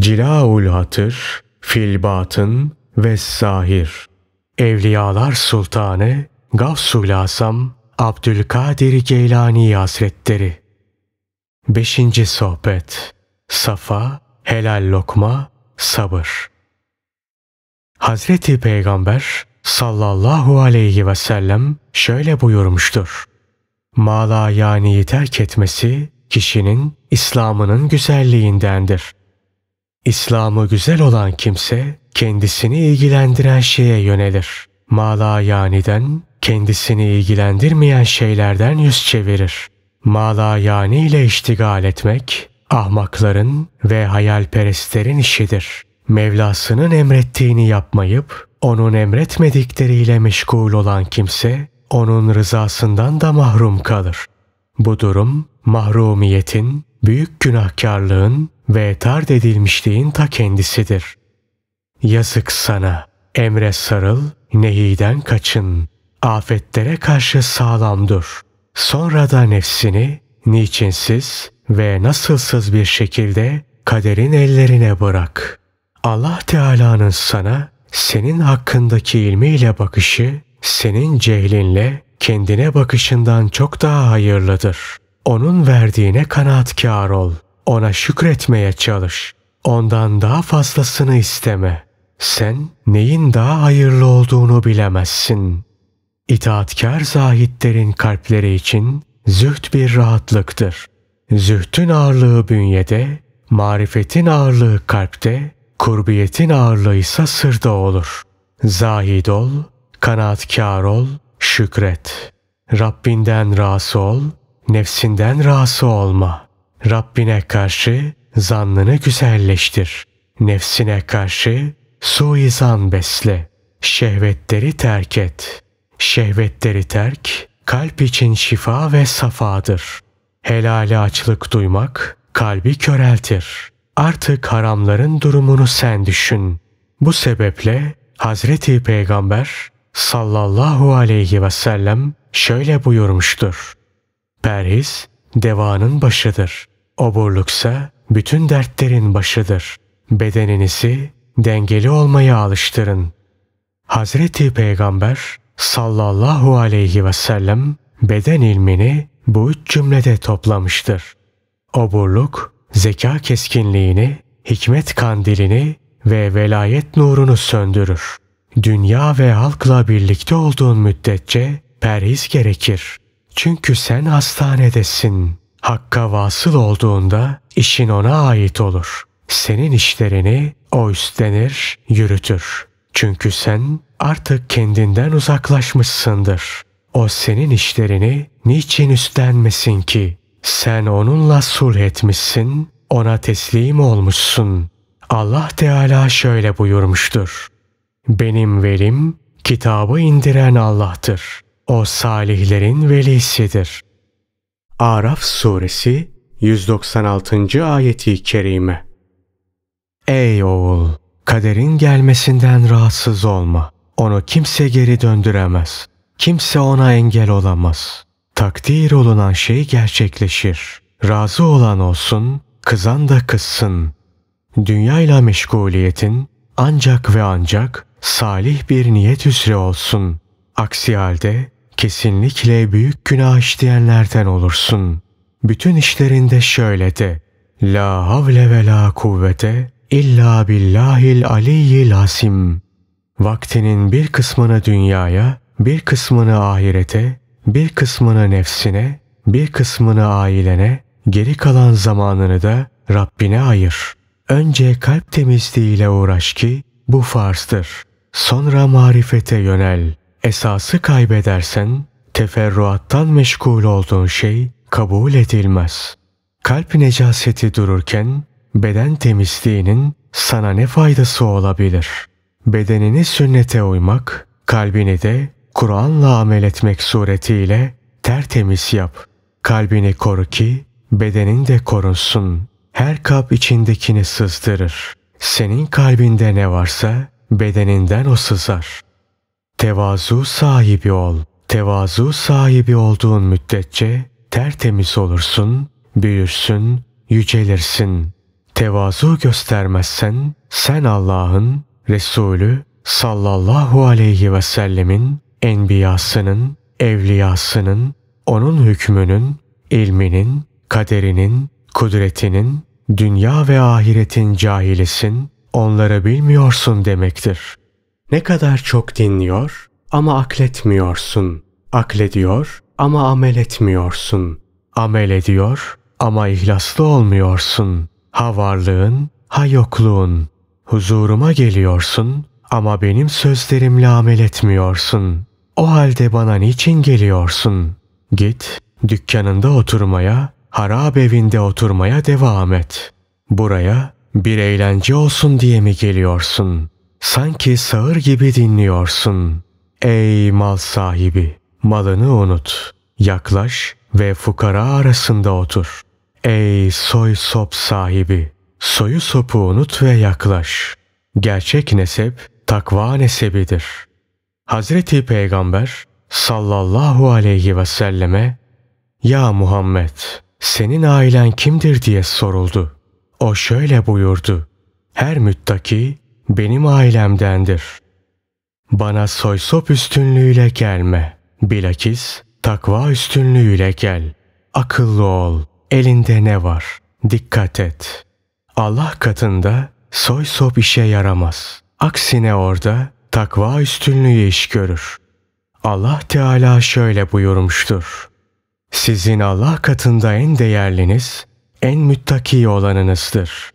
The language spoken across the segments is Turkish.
Cilaul Hatır, Filbatın ve Sahir. Evliyalar Sultanı Gavsul Asam Abdülkadir Geylani Hazretleri 5. Sohbet Safa, Helal Lokma, Sabır Hazreti Peygamber sallallahu aleyhi ve sellem şöyle buyurmuştur. Mala yani terk etmesi kişinin İslam'ının güzelliğindendir.'' İslam'ı güzel olan kimse kendisini ilgilendiren şeye yönelir. Malayaniden kendisini ilgilendirmeyen şeylerden yüz çevirir. yani ile iştigal etmek ahmakların ve hayalperestlerin işidir. Mevlasının emrettiğini yapmayıp onun emretmedikleriyle meşgul olan kimse onun rızasından da mahrum kalır. Bu durum mahrumiyetin büyük günahkarlığın ve tard edilmişliğin ta kendisidir. Yazık sana, emre sarıl, nehiden kaçın, afetlere karşı sağlam dur. Sonra da nefsini niçinsiz ve nasılsız bir şekilde kaderin ellerine bırak. Allah Teala'nın sana senin hakkındaki ilmiyle bakışı, senin cehlinle kendine bakışından çok daha hayırlıdır.'' Onun verdiğine kanaatkar ol. Ona şükretmeye çalış. Ondan daha fazlasını isteme. Sen neyin daha hayırlı olduğunu bilemezsin. İtaatkar zahitlerin kalpleri için züht bir rahatlıktır. Zühtün ağırlığı bünyede, marifetin ağırlığı kalpte, kurbiyetin ağırlığı ise sırda olur. Zahid ol, kanaatkar ol, şükret. Rabbinden razı ol, Nefsinden razı olma. Rabbine karşı zannını güzelleştir. Nefsine karşı suizan besle. Şehvetleri terk et. Şehvetleri terk, kalp için şifa ve safadır. Helale açlık duymak, kalbi köreltir. Artık haramların durumunu sen düşün. Bu sebeple Hazreti Peygamber sallallahu aleyhi ve sellem şöyle buyurmuştur. Perhis devanın başıdır. Oburluksa bütün dertlerin başıdır. Bedeninizi dengeli olmaya alıştırın. Hazreti Peygamber sallallahu aleyhi ve sellem beden ilmini bu üç cümlede toplamıştır. Oburluk, zeka keskinliğini, hikmet kandilini ve velayet nurunu söndürür. Dünya ve halkla birlikte olduğun müddetçe perhiz gerekir. Çünkü sen hastanedesin. Hakka vasıl olduğunda işin ona ait olur. Senin işlerini o üstlenir, yürütür. Çünkü sen artık kendinden uzaklaşmışsındır. O senin işlerini niçin üstlenmesin ki? Sen onunla sulh etmişsin, ona teslim olmuşsun. Allah Teala şöyle buyurmuştur. Benim velim kitabı indiren Allah'tır. O salihlerin velisidir. Araf suresi 196. ayeti kerime. Ey oğul, kaderin gelmesinden rahatsız olma. Onu kimse geri döndüremez. Kimse ona engel olamaz. Takdir olunan şey gerçekleşir. Razı olan olsun, kızan da kızsın. Dünyayla meşguliyetin ancak ve ancak salih bir niyet üzere olsun. Aksi halde kesinlikle büyük günah işleyenlerden olursun. Bütün işlerinde şöyle de. La havle ve la kuvvete illa billahil aliyyil asim. Vaktinin bir kısmını dünyaya, bir kısmını ahirete, bir kısmını nefsine, bir kısmını ailene, geri kalan zamanını da Rabbine ayır. Önce kalp temizliğiyle uğraş ki bu farzdır. Sonra marifete yönel.'' Esası kaybedersen teferruattan meşgul olduğun şey kabul edilmez. Kalp necaseti dururken beden temizliğinin sana ne faydası olabilir? Bedenini sünnete uymak, kalbini de Kur'an'la amel etmek suretiyle tertemiz yap. Kalbini koru ki bedenin de korunsun. Her kap içindekini sızdırır. Senin kalbinde ne varsa bedeninden o sızar.'' Tevazu sahibi ol. Tevazu sahibi olduğun müddetçe tertemiz olursun, büyürsün, yücelirsin. Tevazu göstermezsen sen Allah'ın, Resulü sallallahu aleyhi ve sellemin, enbiyasının, evliyasının, onun hükmünün, ilminin, kaderinin, kudretinin, dünya ve ahiretin cahilisin, onları bilmiyorsun demektir.'' Ne kadar çok dinliyor ama akletmiyorsun. Aklediyor ama amel etmiyorsun. Amel ediyor ama ihlaslı olmuyorsun. Ha varlığın, ha yokluğun. Huzuruma geliyorsun ama benim sözlerimle amel etmiyorsun. O halde bana niçin geliyorsun? Git, dükkanında oturmaya, harab evinde oturmaya devam et. Buraya bir eğlence olsun diye mi geliyorsun? Sanki sağır gibi dinliyorsun. Ey mal sahibi, malını unut. Yaklaş ve fukara arasında otur. Ey soy sop sahibi, soyu sopu unut ve yaklaş. Gerçek nesep, takva nesebidir. Hazreti Peygamber sallallahu aleyhi ve selleme ''Ya Muhammed, senin ailen kimdir?'' diye soruldu. O şöyle buyurdu. Her müttaki benim ailemdendir. Bana soysop üstünlüğüyle gelme. Bilakis takva üstünlüğüyle gel. Akıllı ol. Elinde ne var? Dikkat et. Allah katında soy sop işe yaramaz. Aksine orada takva üstünlüğü iş görür. Allah Teala şöyle buyurmuştur. Sizin Allah katında en değerliniz, en müttaki olanınızdır.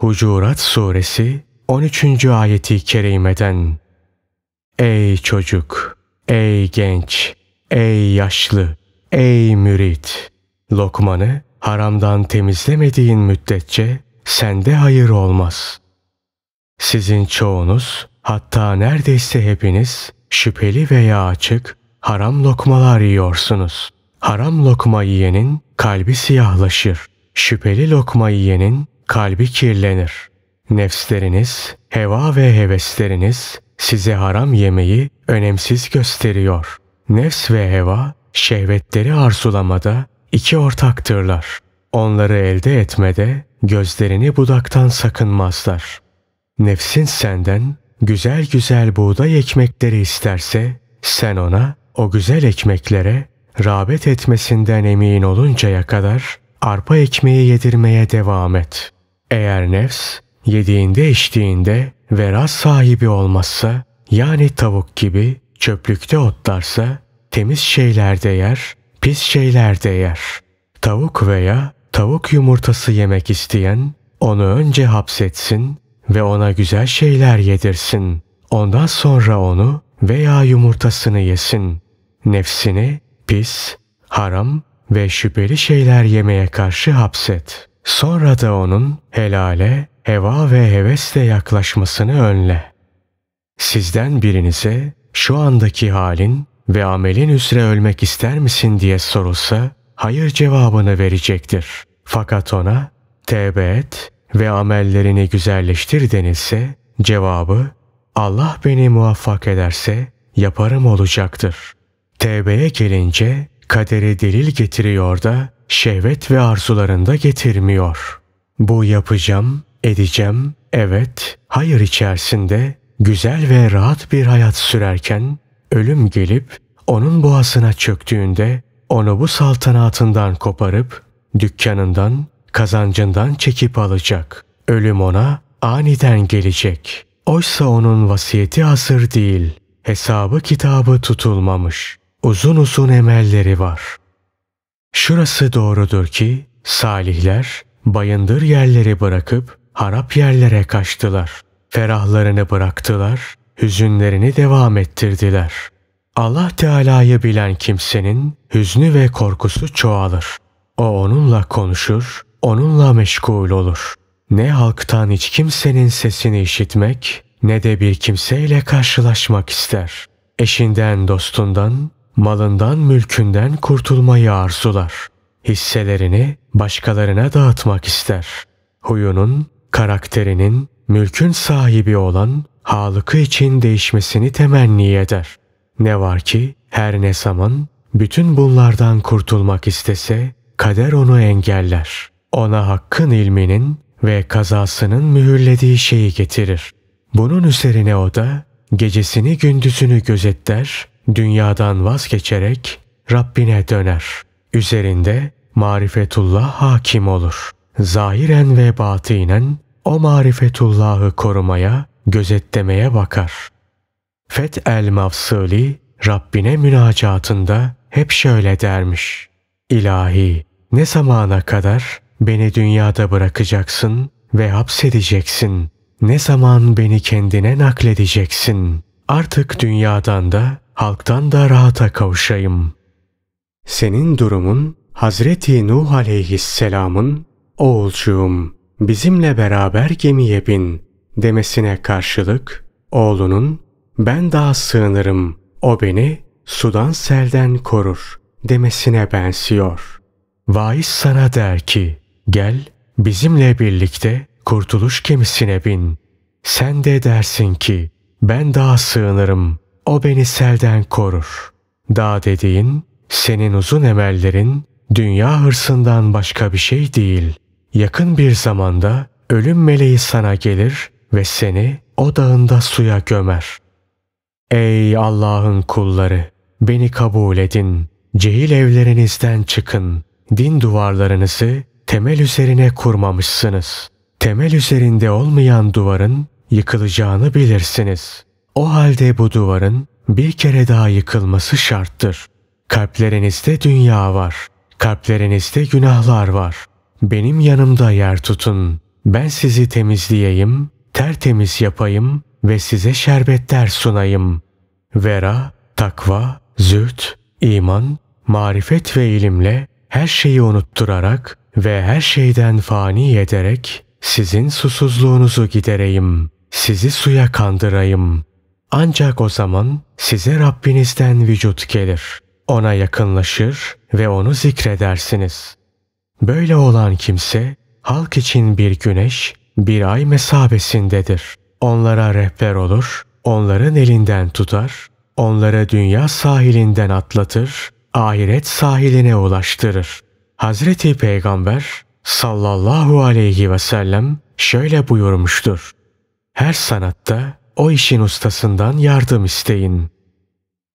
Hucurat Suresi 13. ayeti kerimeden Ey çocuk, ey genç, ey yaşlı, ey mürit! Lokmanı haramdan temizlemediğin müddetçe sende hayır olmaz. Sizin çoğunuz, hatta neredeyse hepiniz şüpheli veya açık haram lokmalar yiyorsunuz. Haram lokma yiyenin kalbi siyahlaşır. Şüpheli lokma yiyenin kalbi kirlenir. Nefsleriniz, heva ve hevesleriniz size haram yemeyi önemsiz gösteriyor. Nefs ve heva şehvetleri arzulamada iki ortaktırlar. Onları elde etmede gözlerini budaktan sakınmazlar. Nefsin senden güzel güzel buğday ekmekleri isterse sen ona o güzel ekmeklere rağbet etmesinden emin oluncaya kadar arpa ekmeği yedirmeye devam et. Eğer nefs Yediğinde içtiğinde veras sahibi olmazsa yani tavuk gibi çöplükte otlarsa temiz şeylerde yer, pis şeylerde yer. Tavuk veya tavuk yumurtası yemek isteyen onu önce hapsetsin ve ona güzel şeyler yedirsin. Ondan sonra onu veya yumurtasını yesin. Nefsini pis, haram ve şüpheli şeyler yemeye karşı hapset. Sonra da onun helale heva ve hevesle yaklaşmasını önle. Sizden birinize şu andaki halin ve amelin üzere ölmek ister misin diye sorulsa hayır cevabını verecektir. Fakat ona tevbe et ve amellerini güzelleştir denilse cevabı Allah beni muvaffak ederse yaparım olacaktır. Tevbeye gelince kaderi delil getiriyor da şehvet ve arzularında getirmiyor. Bu yapacağım edeceğim, evet, hayır içerisinde güzel ve rahat bir hayat sürerken ölüm gelip onun boğasına çöktüğünde onu bu saltanatından koparıp dükkanından, kazancından çekip alacak. Ölüm ona aniden gelecek. Oysa onun vasiyeti hazır değil. Hesabı kitabı tutulmamış. Uzun uzun emelleri var. Şurası doğrudur ki salihler bayındır yerleri bırakıp harap yerlere kaçtılar. Ferahlarını bıraktılar, hüzünlerini devam ettirdiler. Allah Teala'yı bilen kimsenin hüznü ve korkusu çoğalır. O onunla konuşur, onunla meşgul olur. Ne halktan hiç kimsenin sesini işitmek, ne de bir kimseyle karşılaşmak ister. Eşinden, dostundan, malından, mülkünden kurtulmayı arzular. Hisselerini başkalarına dağıtmak ister. Huyunun karakterinin mülkün sahibi olan Halık'ı için değişmesini temenni eder. Ne var ki her ne zaman bütün bunlardan kurtulmak istese kader onu engeller. Ona hakkın ilminin ve kazasının mühürlediği şeyi getirir. Bunun üzerine o da gecesini gündüzünü gözetler, dünyadan vazgeçerek Rabbine döner. Üzerinde marifetullah hakim olur. Zahiren ve batinen o marifetullahı korumaya, gözetlemeye bakar. Fet el Mafsuli Rabbine münacatında hep şöyle dermiş. İlahi ne zamana kadar beni dünyada bırakacaksın ve hapsedeceksin? Ne zaman beni kendine nakledeceksin? Artık dünyadan da halktan da rahata kavuşayım. Senin durumun Hazreti Nuh aleyhisselamın oğulcuğum bizimle beraber gemiye bin demesine karşılık oğlunun ben daha sığınırım o beni sudan selden korur demesine benziyor. Vaiz sana der ki gel bizimle birlikte kurtuluş gemisine bin. Sen de dersin ki ben daha sığınırım o beni selden korur. Dağ dediğin senin uzun emellerin dünya hırsından başka bir şey değil.'' Yakın bir zamanda ölüm meleği sana gelir ve seni o dağında suya gömer. Ey Allah'ın kulları! Beni kabul edin. Cehil evlerinizden çıkın. Din duvarlarınızı temel üzerine kurmamışsınız. Temel üzerinde olmayan duvarın yıkılacağını bilirsiniz. O halde bu duvarın bir kere daha yıkılması şarttır. Kalplerinizde dünya var. Kalplerinizde günahlar var. Benim yanımda yer tutun. Ben sizi temizleyeyim, tertemiz yapayım ve size şerbetler sunayım. Vera, takva, züht, iman, marifet ve ilimle her şeyi unutturarak ve her şeyden fani ederek sizin susuzluğunuzu gidereyim, sizi suya kandırayım. Ancak o zaman size Rabbinizden vücut gelir. Ona yakınlaşır ve onu zikredersiniz.'' Böyle olan kimse halk için bir güneş, bir ay mesabesindedir. Onlara rehber olur, onların elinden tutar, onları dünya sahilinden atlatır, ahiret sahiline ulaştırır. Hazreti Peygamber sallallahu aleyhi ve sellem şöyle buyurmuştur. Her sanatta o işin ustasından yardım isteyin.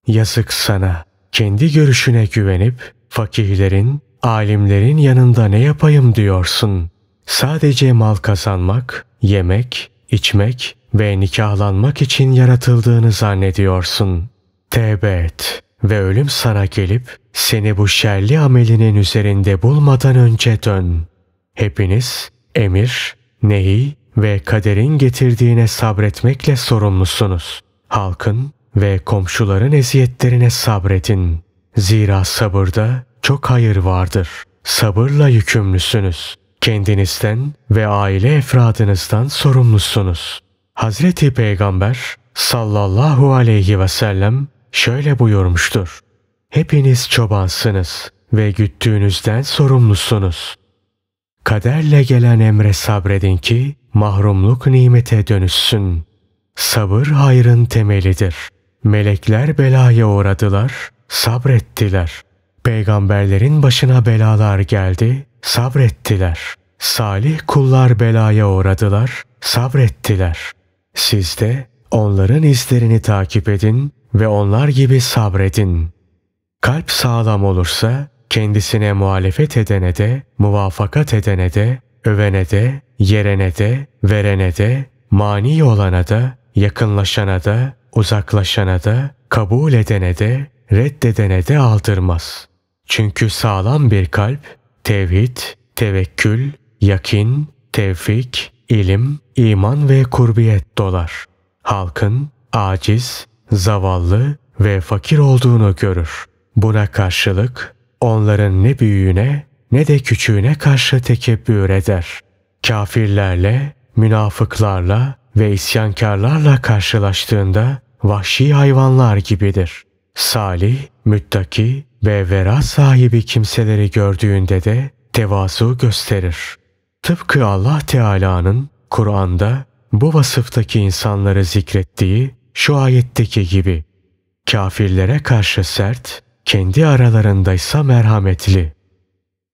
Yazık sana, kendi görüşüne güvenip fakihlerin, Alimlerin yanında ne yapayım diyorsun? Sadece mal kazanmak, yemek, içmek ve nikahlanmak için yaratıldığını zannediyorsun. Tevbe et ve ölüm sana gelip seni bu şerli amelinin üzerinde bulmadan önce dön. Hepiniz emir, nehi ve kaderin getirdiğine sabretmekle sorumlusunuz. Halkın ve komşuların eziyetlerine sabredin. Zira sabırda çok hayır vardır. Sabırla yükümlüsünüz. Kendinizden ve aile efradınızdan sorumlusunuz. Hazreti Peygamber sallallahu aleyhi ve sellem şöyle buyurmuştur. Hepiniz çobansınız ve güttüğünüzden sorumlusunuz. Kaderle gelen emre sabredin ki mahrumluk nimete dönüşsün. Sabır hayrın temelidir. Melekler belaya uğradılar, sabrettiler.'' Peygamberlerin başına belalar geldi, sabrettiler. Salih kullar belaya uğradılar, sabrettiler. Siz de onların izlerini takip edin ve onlar gibi sabredin. Kalp sağlam olursa kendisine muhalefet edene de, muvafakat edene de, övene de, yerene de, verene de, mani olana da, yakınlaşana da, uzaklaşana da, kabul edene de, reddedene de aldırmaz. Çünkü sağlam bir kalp tevhid, tevekkül, yakin, tevfik, ilim, iman ve kurbiyet dolar. Halkın aciz, zavallı ve fakir olduğunu görür. Buna karşılık onların ne büyüğüne ne de küçüğüne karşı tekebbür eder. Kafirlerle, münafıklarla ve isyankarlarla karşılaştığında vahşi hayvanlar gibidir. Salih, müttaki ve vera sahibi kimseleri gördüğünde de tevazu gösterir. Tıpkı Allah Teala'nın Kur'an'da bu vasıftaki insanları zikrettiği şu ayetteki gibi kafirlere karşı sert, kendi aralarındaysa merhametli.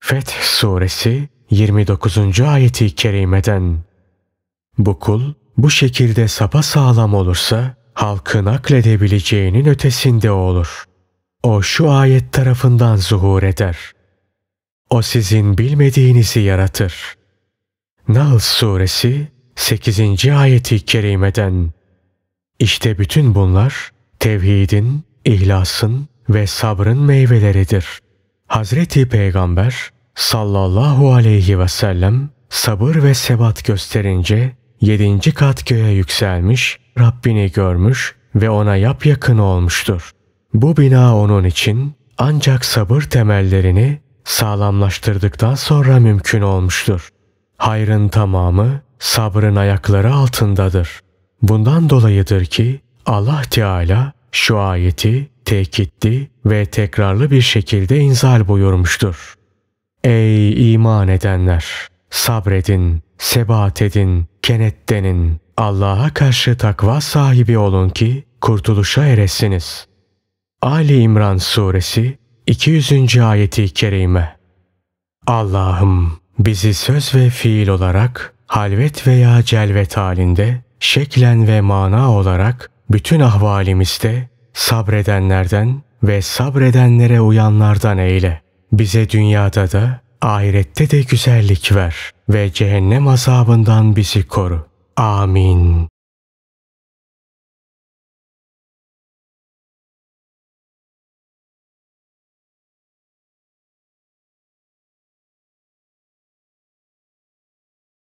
Feth suresi 29. ayeti kerimeden bu kul bu şekilde sapa sağlam olursa halkın akledebileceğinin ötesinde olur. O şu ayet tarafından zuhur eder. O sizin bilmediğinizi yaratır. Nahl suresi 8. ayeti kerimeden İşte bütün bunlar tevhidin, ihlasın ve sabrın meyveleridir. Hazreti Peygamber sallallahu aleyhi ve sellem sabır ve sebat gösterince yedinci kat göğe yükselmiş Rabbini görmüş ve ona yap yakın olmuştur. Bu bina onun için ancak sabır temellerini sağlamlaştırdıktan sonra mümkün olmuştur. Hayrın tamamı sabrın ayakları altındadır. Bundan dolayıdır ki Allah Teala şu ayeti tekitli ve tekrarlı bir şekilde inzal buyurmuştur. Ey iman edenler! Sabredin, sebat edin, kenetlenin. Allah'a karşı takva sahibi olun ki kurtuluşa eresiniz. Ali İmran Suresi 200. ayeti kerime. Allah'ım bizi söz ve fiil olarak halvet veya celvet halinde, şeklen ve mana olarak bütün ahvalimizde sabredenlerden ve sabredenlere uyanlardan eyle. Bize dünyada da ahirette de güzellik ver ve cehennem azabından bizi koru. Amin.